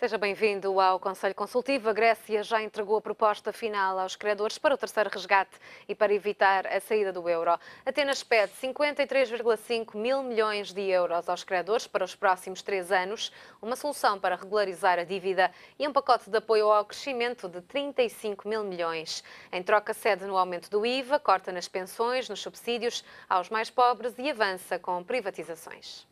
Seja bem-vindo ao Conselho Consultivo. A Grécia já entregou a proposta final aos credores para o terceiro resgate e para evitar a saída do euro. Atenas pede 53,5 mil milhões de euros aos credores para os próximos três anos, uma solução para regularizar a dívida e um pacote de apoio ao crescimento de 35 mil milhões. Em troca, cede no aumento do IVA, corta nas pensões, nos subsídios aos mais pobres e avança com privatizações.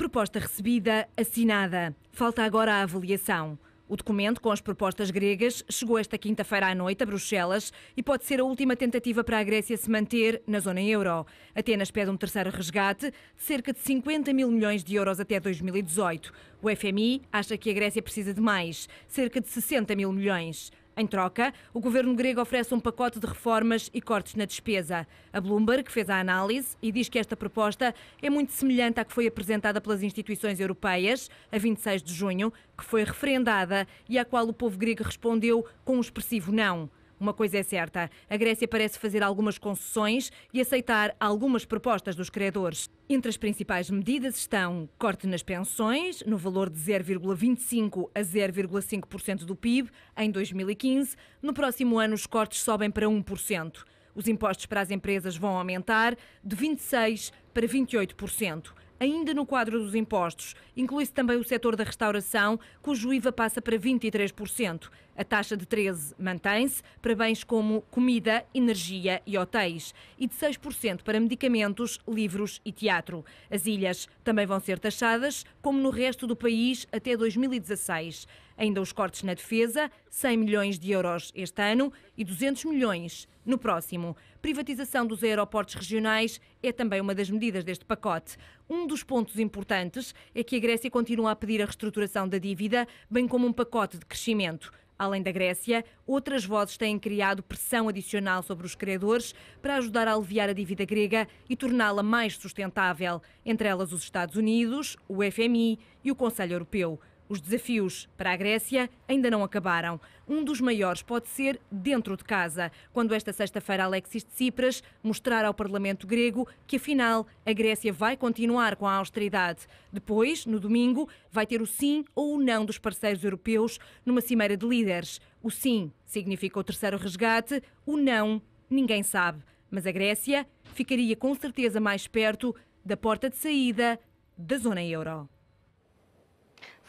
Proposta recebida, assinada. Falta agora a avaliação. O documento com as propostas gregas chegou esta quinta-feira à noite a Bruxelas e pode ser a última tentativa para a Grécia se manter na zona euro. Atenas pede um terceiro resgate de cerca de 50 mil milhões de euros até 2018. O FMI acha que a Grécia precisa de mais, cerca de 60 mil milhões. Em troca, o governo grego oferece um pacote de reformas e cortes na despesa. A Bloomberg fez a análise e diz que esta proposta é muito semelhante à que foi apresentada pelas instituições europeias a 26 de junho, que foi referendada e à qual o povo grego respondeu com um expressivo não. Uma coisa é certa: a Grécia parece fazer algumas concessões e aceitar algumas propostas dos credores. Entre as principais medidas estão corte nas pensões, no valor de 0,25 a 0,5% do PIB em 2015. No próximo ano, os cortes sobem para 1%. Os impostos para as empresas vão aumentar de 26% para 28% ainda no quadro dos impostos. Inclui-se também o setor da restauração, cujo IVA passa para 23%. A taxa de 13% mantém-se para bens como comida, energia e hotéis, e de 6% para medicamentos, livros e teatro. As ilhas também vão ser taxadas, como no resto do país, até 2016. Ainda os cortes na defesa, 100 milhões de euros este ano e 200 milhões no próximo. Privatização dos aeroportos regionais é também uma das medidas deste pacote. Um dos pontos importantes é que a Grécia continua a pedir a reestruturação da dívida, bem como um pacote de crescimento. Além da Grécia, outras vozes têm criado pressão adicional sobre os credores para ajudar a aliviar a dívida grega e torná-la mais sustentável, entre elas os Estados Unidos, o FMI e o Conselho Europeu. Os desafios para a Grécia ainda não acabaram. Um dos maiores pode ser dentro de casa, quando esta sexta-feira Alexis Tsipras mostrar ao Parlamento grego que afinal a Grécia vai continuar com a austeridade. Depois, no domingo, vai ter o sim ou o não dos parceiros europeus numa cimeira de líderes. O sim significa o terceiro resgate, o não ninguém sabe. Mas a Grécia ficaria com certeza mais perto da porta de saída da zona euro.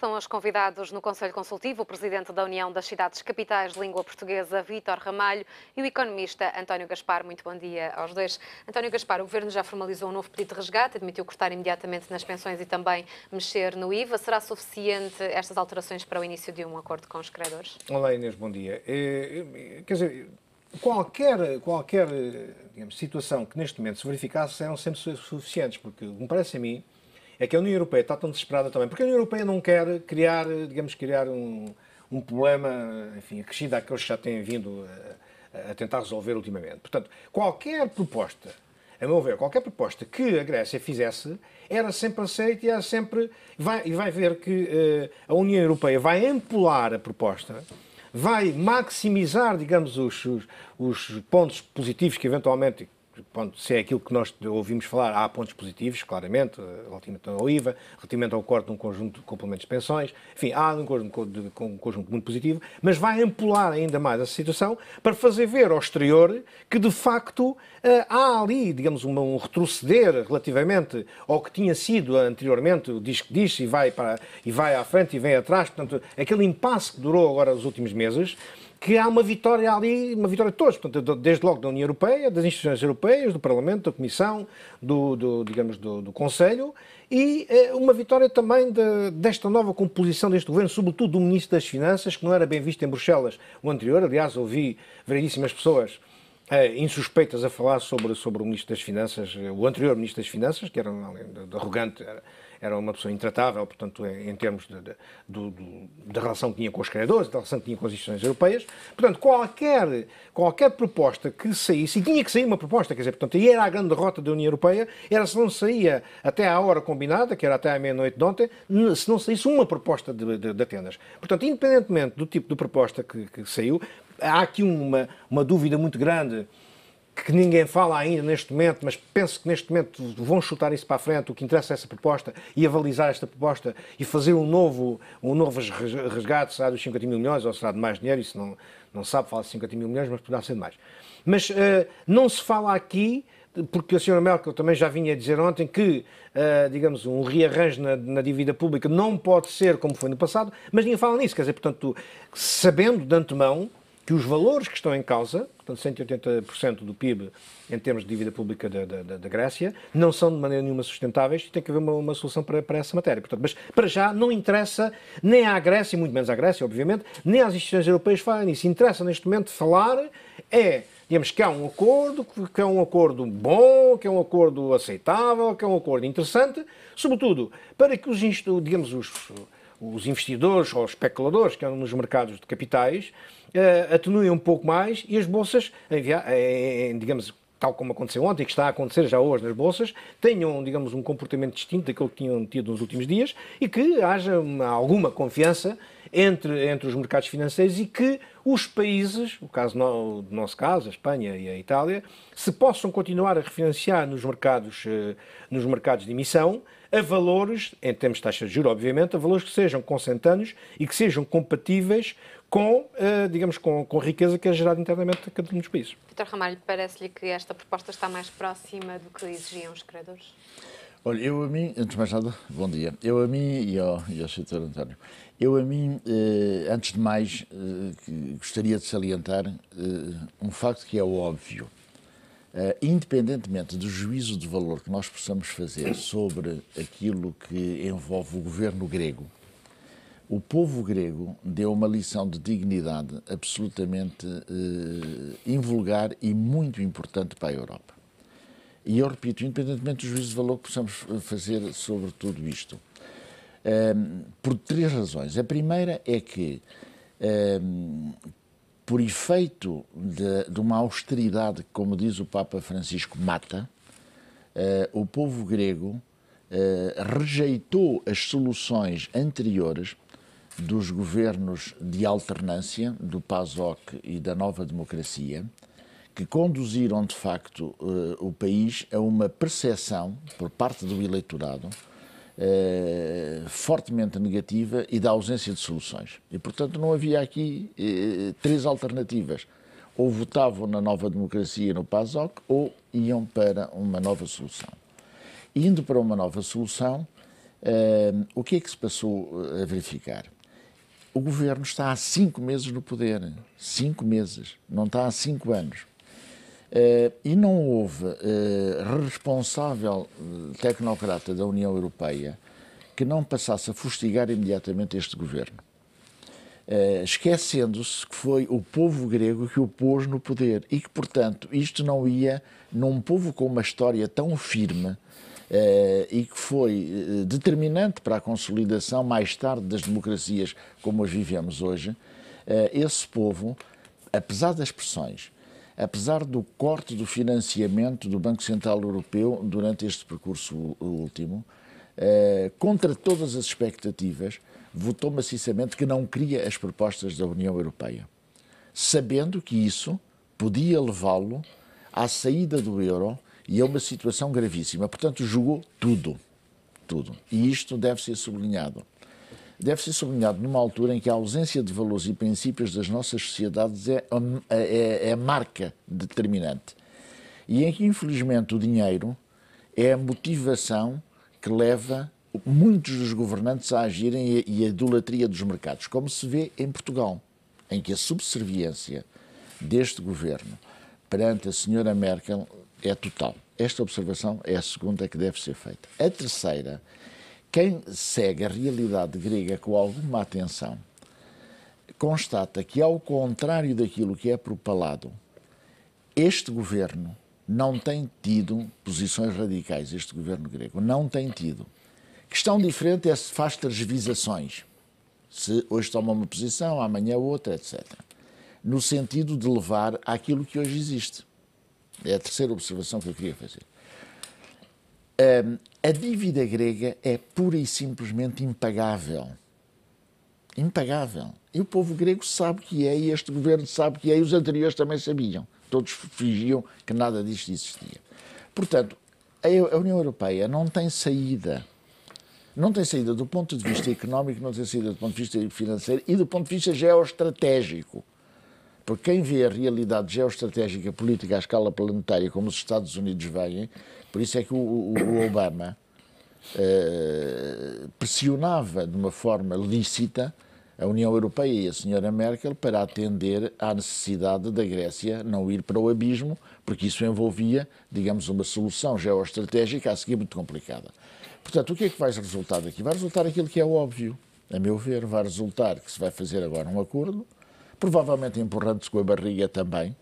São os convidados no Conselho Consultivo o Presidente da União das Cidades Capitais de Língua Portuguesa, Vítor Ramalho, e o economista António Gaspar. Muito bom dia aos dois. António Gaspar, o Governo já formalizou um novo pedido de resgate, admitiu cortar imediatamente nas pensões e também mexer no IVA. Será suficiente estas alterações para o início de um acordo com os credores? Olá Inês, bom dia. É, quer dizer, qualquer, qualquer eh, digamos, situação que neste momento se verificasse eram sempre suficientes, porque me parece a mim é que a União Europeia está tão desesperada também, porque a União Europeia não quer criar, digamos, criar um, um problema, enfim, acrescido àqueles que já têm vindo a, a tentar resolver ultimamente. Portanto, qualquer proposta a meu ver, qualquer proposta que a Grécia fizesse era sempre aceita e era sempre. Vai, e vai ver que uh, a União Europeia vai ampular a proposta, vai maximizar, digamos, os, os, os pontos positivos que eventualmente pronto, se é aquilo que nós ouvimos falar, há pontos positivos, claramente, eh, relativamente ao IVA, relativamente ao corte de um conjunto de complementos de pensões, enfim, há um conjunto, de, um conjunto muito positivo, mas vai ampular ainda mais essa situação para fazer ver ao exterior que, de facto, eh, há ali, digamos, um retroceder relativamente ao que tinha sido anteriormente, diz que diz e vai, para, e vai à frente e vem atrás, portanto, aquele impasse que durou agora os últimos meses, que há uma vitória ali, uma vitória de todos, portanto, desde logo da União Europeia, das instituições europeias, do Parlamento, da Comissão, do, do digamos, do, do, Conselho, e eh, uma vitória também de, desta nova composição deste governo, sobretudo do Ministro das Finanças, que não era bem visto em Bruxelas o anterior, aliás, ouvi variedíssimas pessoas eh, insuspeitas a falar sobre, sobre o Ministro das Finanças, eh, o anterior Ministro das Finanças, que era um, arrogante, era, era uma pessoa intratável, portanto, é, em termos da relação que tinha com os criadores, da relação que tinha com as instituições europeias. Portanto, qualquer, qualquer proposta que saísse, e tinha que sair uma proposta, quer dizer, portanto, e era a grande derrota da União Europeia, era se não saía até à hora combinada, que era até à meia-noite de ontem, se não saísse uma proposta de, de, Atenas. Portanto, independentemente do tipo de proposta que, que saiu, há aqui uma, uma dúvida muito grande que ninguém fala ainda neste momento, mas penso que neste momento vão chutar isso para a frente. O que interessa é essa proposta e avalizar esta proposta e fazer um novo, um novo resgate, será dos 50 mil milhões ou será de mais dinheiro, isso não, não sabe, fala de 50 mil milhões, mas poderá ser de mais. Mas uh, não se fala aqui, porque a senhora Merkel também já vinha dizer ontem que, uh, digamos, um rearranjo na, na, dívida pública não pode ser como foi no passado, mas ninguém fala nisso, quer dizer, portanto, sabendo de antemão que os valores que estão em causa, portanto 180% do PIB em termos de dívida pública da, da, da, Grécia, não são de maneira nenhuma sustentáveis e tem que haver uma, uma solução para, para, essa matéria. Portanto, mas para já não interessa nem à Grécia, muito menos à Grécia, obviamente, nem às instituições europeias falarem nisso. Interessa neste momento falar é digamos que há um acordo, que é um acordo bom, que é um acordo aceitável, que é um acordo interessante, sobretudo para que os, digamos, os, os investidores ou os especuladores que andam nos mercados de capitais uh, atenuem um pouco mais e as bolsas, eh, em, digamos, tal como aconteceu ontem, que está a acontecer já hoje nas bolsas, tenham, digamos, um comportamento distinto daquele que tinham tido nos últimos dias e que haja uma, alguma confiança entre, entre os mercados financeiros e que os países, o caso no, do nosso caso, a Espanha e a Itália, se possam continuar a refinanciar nos mercados, eh, nos mercados de emissão, a valores, em termos de taxa de juros, obviamente, a valores que sejam consentâneos e que sejam compatíveis com, eh, digamos, com, com a riqueza que é gerada internamente a cada um dos países. Vitor Ramalho, parece-lhe que esta proposta está mais próxima do que exigiam os credores? Olha, eu a mim, antes de mais nada, bom dia. Eu a mim e ao, e ao Sr. António, eu a mim, eh, antes de mais, eh, gostaria de salientar eh, um facto que é óbvio. Uh, independentemente do juízo de valor que nós possamos fazer sobre aquilo que envolve o governo grego, o povo grego deu uma lição de dignidade absolutamente uh, invulgar e muito importante para a Europa. E eu repito, independentemente do juízo de valor que possamos eh, fazer sobre tudo isto, por três razões. A primeira é que por efeito de, de, uma austeridade que, como diz o Papa Francisco, mata, eh, o povo grego eh, rejeitou as soluções anteriores dos governos de alternância, do PASOK e da Nova Democracia, que conduziram de facto eh, o país a uma percepção por parte do eleitorado eh, fortemente negativa e da ausência de soluções. E, portanto, não havia aqui eh, três alternativas. Ou votavam na nova democracia no PASOK ou iam para uma nova solução. Indo para uma nova solução, eh, o que é que se passou eh, a verificar? O governo está há cinco meses no poder. Cinco meses. Não está há cinco anos. Eh, e não houve eh, responsável eh, tecnocrata da União Europeia que não passasse a fustigar imediatamente este governo, esquecendo-se que foi o povo grego que o pôs no poder e que, portanto, isto não ia num povo com uma história tão firme. Uh, e que foi determinante para a consolidação mais tarde das democracias como as vivemos hoje, uh, esse povo, apesar das pressões, apesar do corte do financiamento do Banco Central Europeu durante este percurso último, eh, contra todas as expectativas, votou maciçamente que não queria as propostas da União Europeia, sabendo que isso podia levá-lo à saída do euro e a uma situação gravíssima. Portanto, jogou tudo, tudo. E isto deve ser sublinhado deve ser sublinhado numa altura em que a ausência de valores e princípios das nossas sociedades é, é, é, é marca determinante. E em que, infelizmente, o dinheiro é a motivação que leva muitos dos governantes a agirem e a idolatria dos mercados, como se vê em Portugal, em que a subserviência deste governo perante a senhora Merkel é total. Esta observação é a segunda que deve ser feita. A terceira quem segue a realidade grega com alguma atenção constata que, ao contrário daquilo que é propalado, este governo não tem tido posições radicais, este governo grego, não tem tido. Questão diferente é se faz transvisações. Se hoje toma uma posição, amanhã outra, etc. No sentido de levar àquilo que hoje existe. É a terceira observação que eu queria fazer. Um, a dívida grega é pura e simplesmente impagável. Impagável. E o povo grego sabe que é, e este governo sabe que é, e os anteriores também sabiam. Todos fingiam que nada disto existia. Portanto, a União Europeia não tem saída. Não tem saída do ponto de vista económico, não tem saída do ponto de vista financeiro e do ponto de vista geoestratégico. Porque quem vê a realidade geoestratégica política à escala planetária, como os Estados Unidos veem, por isso é que o, o, Obama eh, pressionava de uma forma lícita a União Europeia e a senhora Merkel para atender à necessidade da Grécia não ir para o abismo, porque isso envolvia, digamos, uma solução geoestratégica a seguir muito complicada. Portanto, o que é que vai resultar daqui? Vai resultar aquilo que é óbvio, a meu ver, vai resultar que se vai fazer agora um acordo provavelmente empurrando-se com a barriga também,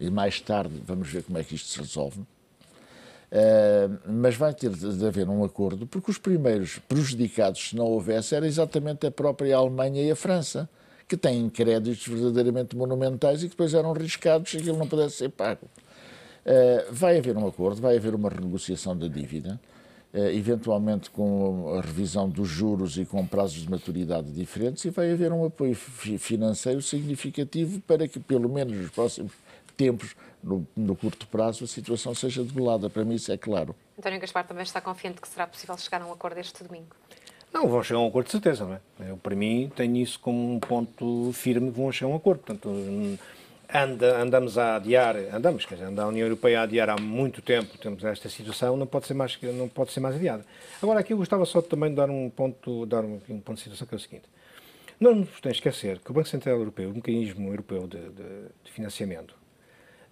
e mais tarde vamos ver como é que isto se resolve. Uh, mas vai ter de haver um acordo, porque os primeiros prejudicados, se não houvesse, era exatamente a própria Alemanha e a França, que têm créditos verdadeiramente monumentais e que depois eram riscados se aquilo não pudesse ser pago. Uh, vai haver um acordo, vai haver uma renegociação da dívida. Eh, eventualmente com a revisão dos juros e com prazos de maturidade diferentes, e vai haver um apoio financeiro significativo para que, pelo menos nos próximos tempos, no, no curto prazo, a situação seja debelada. Para mim, isso é claro. António Gaspar também está confiante que será possível chegar a um acordo este domingo? Não, vão chegar a um acordo de certeza, não é? Eu, para mim, tenho isso como um ponto firme, vão chegar a um acordo. Portanto, anda, andamos a adiar, andamos, quer dizer, anda a União Europeia a adiar há muito tempo, temos esta situação, não pode ser mais, não pode ser mais adiada. Agora, aqui eu gostava só também de dar um ponto, dar um, um ponto de situação que é o seguinte. Não nos podemos esquecer que o Banco Central Europeu, o mecanismo europeu de, de, de financiamento,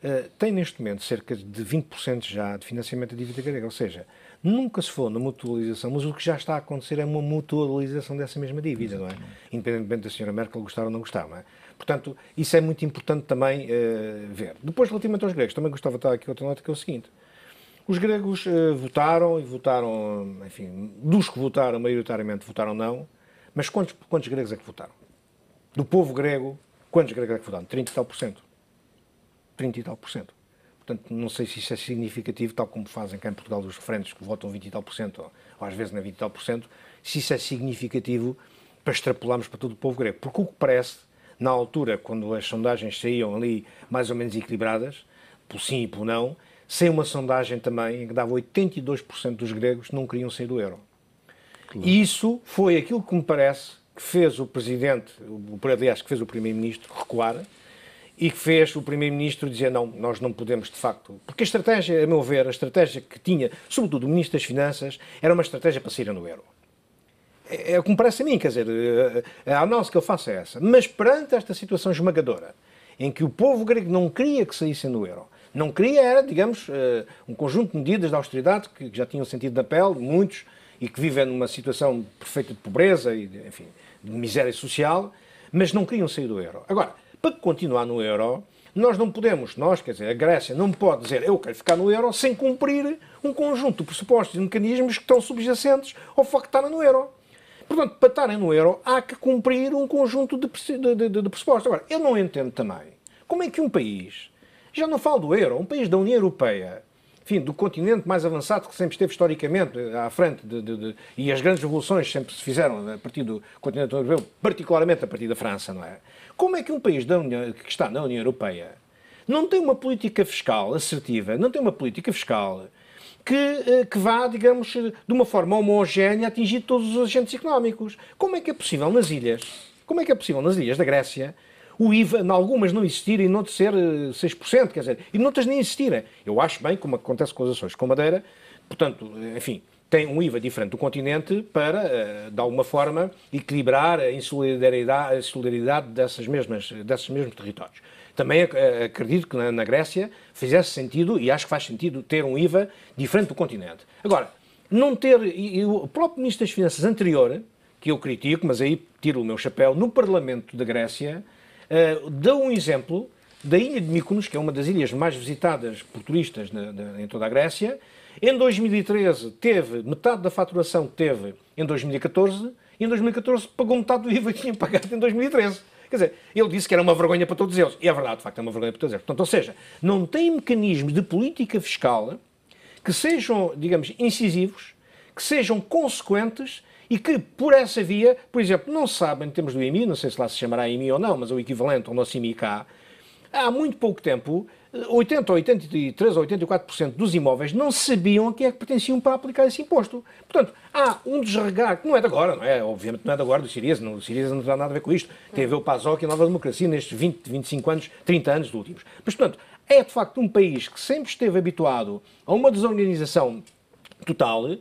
uh, tem neste momento cerca de 20% já de financiamento da dívida grega, ou seja, Nunca se falou na mutualização, mas o que já está a acontecer é uma mutualização dessa mesma dívida, não é? Independentemente da senhora Merkel gostar ou não gostar, não é? Portanto, isso é muito importante também uh, ver. Depois, relativamente aos gregos, também gostava de estar aqui outra nota que é o seguinte. Os gregos uh, votaram e votaram, enfim, dos que votaram, maioritariamente votaram não, mas quantos, quantos gregos é que votaram? Do povo grego, quantos gregos é que votaram? 30 e tal por cento. 30 e tal por cento. Portanto, não sei se isso é significativo, tal como fazem cá em Portugal os referentes que votam 20 e tal por cento, ou, às vezes na 20 e tal por cento, se isso é significativo para extrapolarmos para todo o povo grego. Porque o que parece, na altura, quando as sondagens saíam ali mais ou menos equilibradas, por sim e por não, sem uma sondagem também em que dava 82% dos gregos não queriam sair do euro. Claro. E isso foi aquilo que me parece que fez o presidente, o, aliás, que fez o primeiro-ministro recuar, e que fez o Primeiro-Ministro dizer não, nós não podemos de facto. Porque a estratégia, a meu ver, a estratégia que tinha, sobretudo o Ministro das Finanças, era uma estratégia para sair no euro. É, é o que me parece a mim, quer dizer, eh, a análise que eu faço é essa. Mas perante esta situação esmagadora, em que o povo grego não queria que saíssem do euro, não queria era, digamos, eh, um conjunto de medidas de austeridade que já tinham sentido na pele, muitos, e que vivem numa situação perfeita de pobreza e, enfim, de miséria social, mas não queriam sair do euro. Agora, para continuar no euro, nós não podemos, nós, quer dizer, a Grécia não pode dizer eu quero ficar no euro sem cumprir um conjunto de pressupostos e mecanismos que estão subjacentes ao facto de estarem no euro. Portanto, para estarem no euro, há que cumprir um conjunto de, de, de, de pressupostos. Agora, eu não entendo também como é que um país, já não falo do euro, um país da União Europeia, enfim, do continente mais avançado que sempre esteve historicamente eh, à frente, de, de, de, e as grandes revoluções sempre se fizeram a partir do continente europeu, particularmente a partir da França, não é? Como é que um país União, que está na União Europeia não tem uma política fiscal assertiva, não tem uma política fiscal que, eh, que vá, digamos, de uma forma homogénea atingir todos os agentes económicos? Como é que é possível nas ilhas? Como é que é possível nas ilhas da Grécia o IVA, em algumas não existir e noutras ser 6%, eh, quer dizer, e noutras nem existir. Eu acho bem, como acontece com as ações com Madeira, portanto, eh, enfim, tem um IVA diferente do continente para, eh, de alguma forma, equilibrar a insolidaridade, a dessas mesmas, desses mesmos territórios. Também acredito que na, Grécia fizesse sentido, e acho que faz sentido, ter um IVA diferente do continente. Agora, não ter, e, o próprio Ministro das Finanças anterior, que eu critico, mas aí tiro o meu chapéu, no Parlamento da Grécia, Uh, eh, dá um exemplo da ilha de Mykonos, que é uma das ilhas mais visitadas por turistas na, na, em toda a Grécia. Em 2013 teve metade da faturação que teve em 2014 e em 2014 pagou metade do IVA que tinha pagado em 2013. Quer dizer, ele disse que era uma vergonha para todos eles. E é verdade, de facto, é uma vergonha para todos eles. Portanto, ou seja, não tem mecanismos de política fiscal que sejam, digamos, incisivos, que sejam consequentes e que, por essa via, por exemplo, não sabem, em termos do IMI, não sei se lá se chamará IMI ou não, mas o equivalente ao nosso IMI cá, há muito pouco tempo, 80 ou 83 ou 84% dos imóveis não sabiam a quem é que pertenciam para aplicar esse imposto. Portanto, há um desregar, que não é de agora, não é? Obviamente não é de agora do Siriza, não, o Siriza não tem nada a ver com isto, tem a ver o PASOC e a Nova Democracia nestes 20, 25 anos, 30 anos últimos. Mas, portanto, é de facto um país que sempre esteve habituado a uma desorganização total,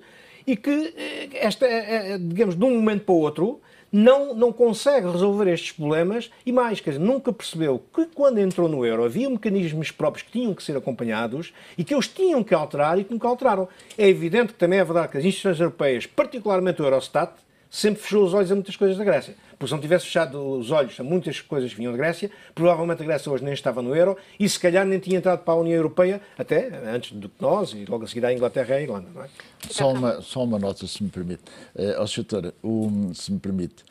e que, eh, esta, eh, eh, digamos, de um momento para o outro, não, não consegue resolver estes problemas e mais, quer dizer, nunca percebeu que quando entrou no euro havia mecanismos próprios que tinham que ser acompanhados e que eles tinham que alterar e que nunca alteraram. É evidente que também é verdade que as instituições europeias, particularmente o Eurostat, sempre fechou os olhos a muitas coisas da Grécia. Porque se não tivesse fechado os olhos a muitas coisas que vinham da Grécia, provavelmente a Grécia hoje nem estava no euro e se calhar nem tinha entrado para a União Europeia, até antes do que nós, e logo a seguir à Inglaterra e à Irlanda. Não é? só, uma, só uma nota, se me permite. Uh, Sr. Um, se me permite.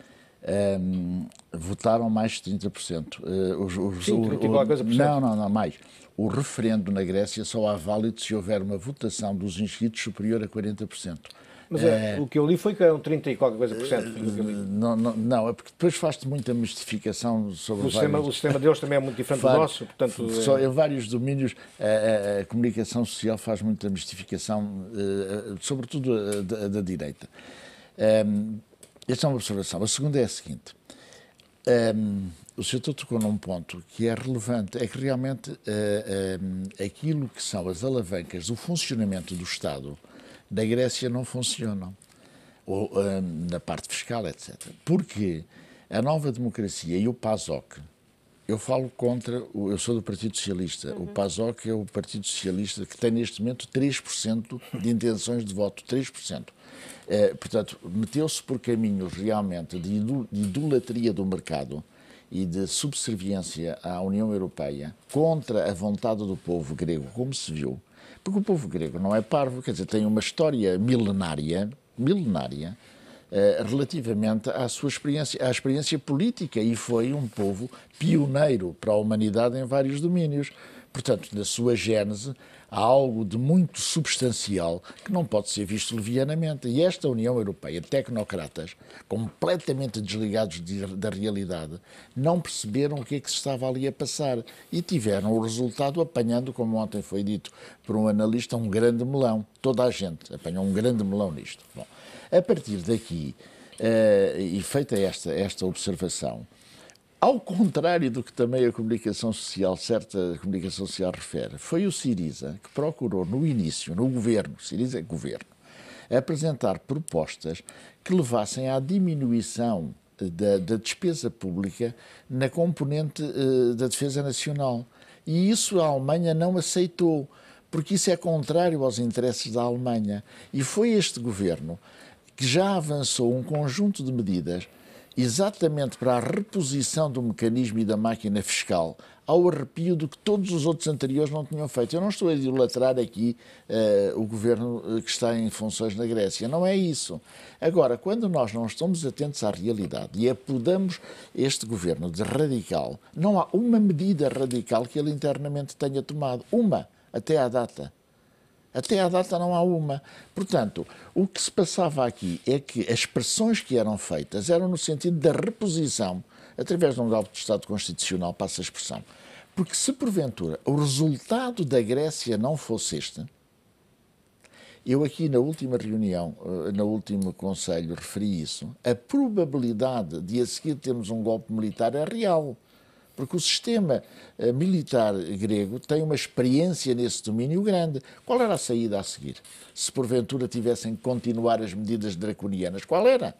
Um, ehm, votaram mais de 30%. Uh, eh, os, os, Sim, o, o, coisa por não, não, não, mais. O referendo na Grécia só há válido se houver uma votação dos inscritos superior a 40%. Mas é, é, o que eu li foi que eram é 30 e qualquer coisa por cento. Eh, não, não, não, é porque depois faz-te muita mistificação sobre o vários... sistema. O sistema deles também é muito diferente do nosso, portanto. É- só em vários domínios a, eh, a, eh, a comunicação social faz muita mistificação, sobretudo a, da, da, direita. Um, ehm, esta é uma observação. A segunda é a seguinte. Um, ehm, o senhor tocou num ponto que é relevante, é que realmente uh, aquilo que são as alavancas do funcionamento do Estado da Grécia não funcionam, ou, eh, na parte fiscal, etc. Porque a nova democracia e o PASOK, eu falo contra, eu sou do Partido Socialista. Uhum. O PASOK é o Partido Socialista que tem neste momento 3% de intenções de voto, 3%. É, eh, portanto, meteu-se por caminhos realmente de idolatria do mercado e de subserviência à União Europeia contra a vontade do povo grego, como se viu, porque o povo grego não é parvo, quer dizer, tem uma história milenária, milenária, eh, relativamente à sua experiência, à experiência política e foi um povo pioneiro para a humanidade em vários domínios. Portanto, na sua gênese, há algo de muito substancial que não pode ser visto levianamente. E esta União Europeia, tecnocratas, completamente desligados de, da realidade, não perceberam o que é que se estava ali a passar e tiveram o resultado apanhando, como ontem foi dito por um analista, um grande melão. Toda a gente apanhou um grande melão nisto. Bom, a partir daqui, uh, e feita esta, esta observação, ao contrário do que também a comunicação social, certa comunicação social refere, foi o Siriza que procurou no início, no governo, Siriza é governo, apresentar propostas que levassem à diminuição eh, da, da despesa pública na componente uh, da defesa nacional. E isso a Alemanha não aceitou, porque isso é contrário aos interesses da Alemanha. E foi este governo que já avançou um conjunto de medidas exatamente para a reposição do mecanismo e da máquina fiscal ao arrepio do que todos os outros anteriores não tinham feito. Eu não estou a idolatrar aqui uh, o governo eh, que está em funções na Grécia, não é isso. Agora, quando nós não estamos atentos à realidade e apodamos este governo de radical, não há uma medida radical que ele internamente tenha tomado, uma, até à data. Até à data não há uma. Portanto, o que se passava aqui é que as pressões que eram feitas eram no sentido da reposição, através de um golpe de Estado constitucional, passa a expressão. Porque se porventura o resultado da Grécia não fosse este, eu aqui na última reunião, eh, no último conselho, referi isso, a probabilidade de a seguir termos um golpe militar é real. Porque o sistema eh, militar grego tem uma experiência nesse domínio grande. Qual era a saída a seguir? Se porventura tivessem que continuar as medidas draconianas, qual era?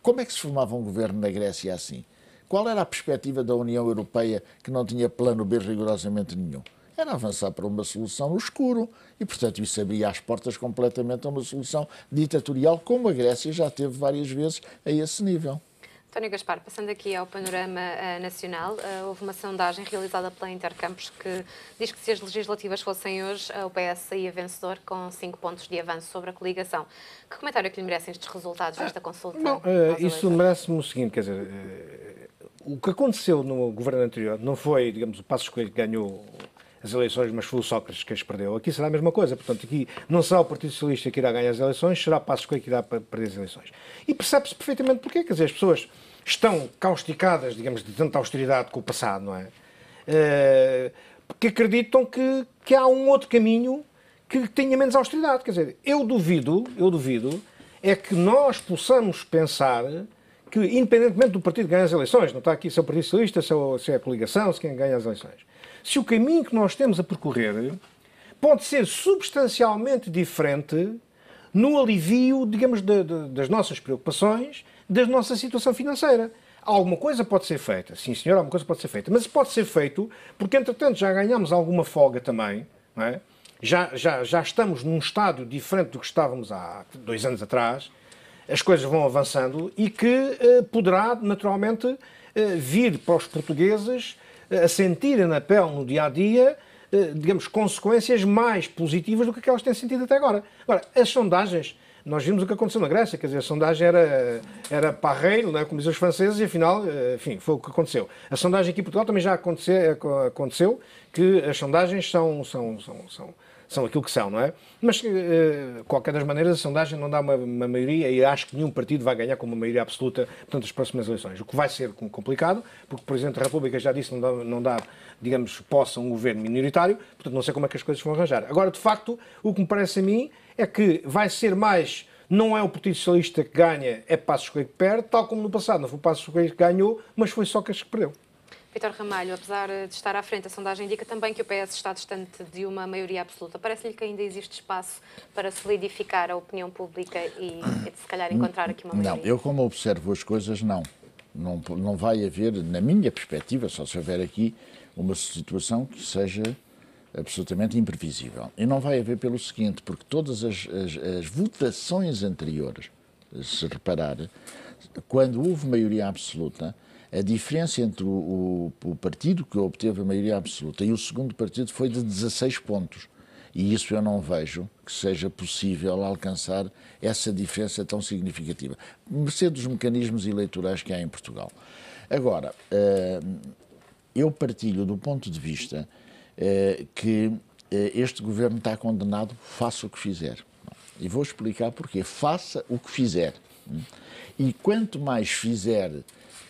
Como é que se formava um governo na Grécia assim? Qual era a perspectiva da União Europeia que não tinha plano B rigorosamente nenhum? Era avançar para uma solução no escuro e, portanto, isso abria as portas completamente a uma solução ditatorial, como a Grécia já teve várias vezes a esse nível. António Gaspar, passando aqui ao panorama uh, nacional, uh, houve uma sondagem realizada pela Intercampos que diz que se as legislativas fossem hoje, uh, o PS saía vencedor com 5 pontos de avanço sobre a coligação. Que comentário é que lhe merecem estes resultados desta ah, consulta? Não, eh, isso merece-me o seguinte, quer dizer, o que aconteceu no governo anterior não foi, digamos, o passo que ganhou as eleições, mas foi o Sócrates que as perdeu. Aqui será a mesma coisa. Portanto, aqui não será o Partido Socialista que irá ganhar as eleições, será o Passos Coelho que irá perder as eleições. E percebe-se perfeitamente porquê. Quer dizer, as pessoas estão causticadas, digamos, de tanta austeridade com o passado, não é? Eh, porque acreditam que, que há um outro caminho que tenha menos austeridade. Quer dizer, eu duvido, eu duvido, é que nós possamos pensar que, independentemente do partido que ganha as eleições, não está aqui se é o Partido Socialista, se é, é a coligação, se quem ganha as eleições, se o caminho que nós temos a percorrer pode ser substancialmente diferente no alivio, digamos, de, de, das nossas preocupações, da nossa situação financeira. Alguma coisa pode ser feita, sim senhor, alguma coisa pode ser feita, mas pode ser feito porque, entretanto, já ganhamos alguma folga também, é? já, já, já estamos num estado diferente do que estávamos há dois anos atrás, as coisas vão avançando e que eh, poderá, naturalmente, eh, vir para os portugueses a sentirem na pele, no dia a dia, eh, digamos, consequências mais positivas do que aquelas que têm sentido até agora. Agora, as sondagens, nós vimos o que aconteceu na Grécia, quer dizer, a sondagem era, era parreiro, né, como dizem os franceses, e afinal, eh, enfim, foi o que aconteceu. A sondagem aqui em Portugal também já aconteceu, eh, aconteceu que as sondagens são, são, são, são são aquilo que são, não é? Mas, eh, de qualquer das maneiras, a sondagem não dá uma, uma, maioria e acho que nenhum partido vai ganhar com uma maioria absoluta portanto, as próximas eleições. O que vai ser complicado, porque o Presidente da República já disse não dá, não dá digamos, possa um governo minoritário, portanto, não sei como é que as coisas vão arranjar. Agora, de facto, o que me parece a mim é que vai ser mais. Não é o Partido Socialista que ganha, é Passos Coelho que perde, tal como no passado. Não foi Passos Coelho que ganhou, mas foi só que que perdeu. Vitor Ramalho, apesar de estar à frente, a sondagem indica também que o PS está distante de uma maioria absoluta. Parece-lhe que ainda existe espaço para solidificar a opinião pública e, se calhar, encontrar aqui uma maioria? Não, eu como observo as coisas, não. Não, não vai haver, na minha perspectiva, só se houver aqui uma situação que seja absolutamente imprevisível. E não vai haver pelo seguinte, porque todas as, as, as votações anteriores, se reparar, quando houve maioria absoluta, a diferença entre o, o, o partido que obteve a maioria absoluta e o segundo partido foi de 16 pontos. E isso eu não vejo que seja possível alcançar essa diferença tão significativa, mercê dos mecanismos eleitorais que há em Portugal. Agora, eh, eu partilho do ponto de vista eh, que eh, este governo está condenado, faça o que fizer. E vou explicar porquê. Faça o que fizer. E quanto mais fizer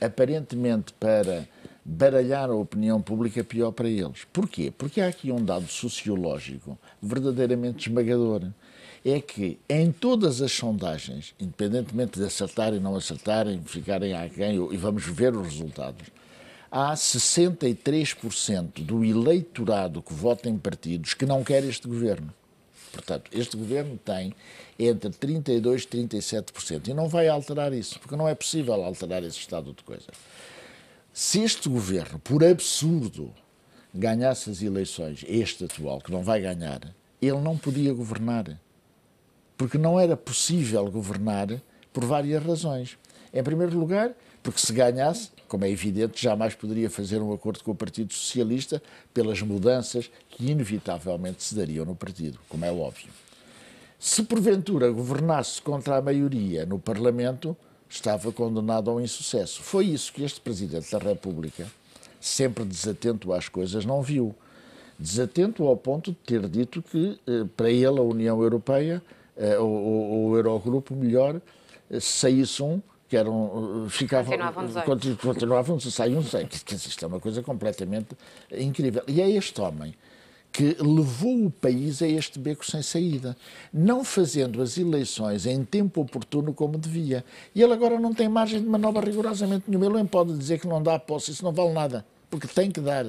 aparentemente para baralhar a opinião pública, é pior para eles. Porquê? Porque há aqui um dado sociológico verdadeiramente esmagador. É que em todas as sondagens, independentemente de acertarem, ou não acertarem, ficarem a quem, e vamos ver os resultados, há 63% do eleitorado que vota em partidos que não quer este governo. Portanto, este governo tem entre 32% e 37%. E não vai alterar isso, porque não é possível alterar esse estado de coisas. Se este governo, por absurdo, ganhasse as eleições, este atual, que não vai ganhar, ele não podia governar. Porque não era possível governar por várias razões. Em primeiro lugar, porque se ganhasse, como é evidente, jamais poderia fazer um acordo com o Partido Socialista pelas mudanças que inevitavelmente se dariam no partido, como é óbvio. Se porventura governasse contra a maioria no Parlamento, estava condenado ao insucesso. Foi isso que este Presidente da República, sempre desatento às coisas, não viu. Desatento ao ponto de ter dito que, eh, para ele, a União Europeia, eh, ou, ou, ou o Eurogrupo, melhor, eh, saísse um, que eram, uh, uh, ficavam, continuavam uh, -se. Continuavam, saíam sem. Isto é uma coisa completamente incrível. E é este homem que levou o país a este beco sem saída, não fazendo as eleições em tempo oportuno como devia. E ele agora não tem margem de manobra rigorosamente nenhuma. Ele nem pode dizer que não dá posse, isso não vale nada, porque tem que dar.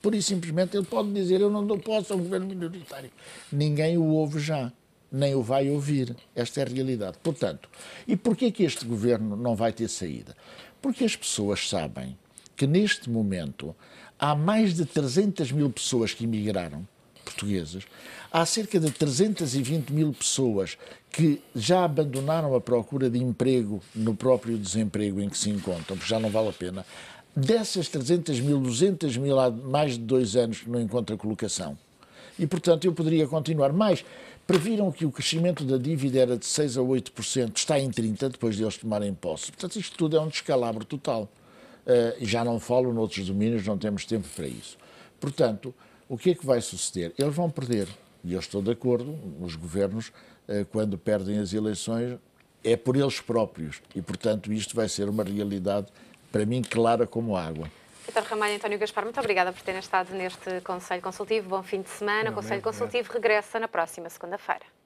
Por isso simplesmente ele pode dizer eu não dou posse um governo minoritário. Ninguém o ouve já nem o vai ouvir. Esta é a realidade. Portanto, e porquê que este governo não vai ter saída? Porque as pessoas sabem que neste momento há mais de 300 mil pessoas que emigraram, portuguesas, há cerca de 320 mil pessoas que já abandonaram a procura de emprego no próprio desemprego em que se encontram, porque já não vale a pena. Dessas 300 mil, 200 mil há mais de dois anos que não encontram colocação. E, portanto, eu poderia continuar mais previram que o crescimento da dívida era de 6 a 8%, está em 30% depois de eles tomarem posse. Portanto, isto tudo é um descalabro total. Uh, já não falo noutros domínios, não temos tempo para isso. Portanto, o que é que vai suceder? Eles vão perder. E eu estou de acordo, os governos, uh, quando perdem as eleições, é por eles próprios. E, portanto, isto vai ser uma realidade, para mim, clara como água. Vitor Ramalho e António Gaspar, muito obrigada por terem estado neste Conselho Consultivo. Bom fim de semana. o Conselho Consultivo regressa na próxima segunda-feira.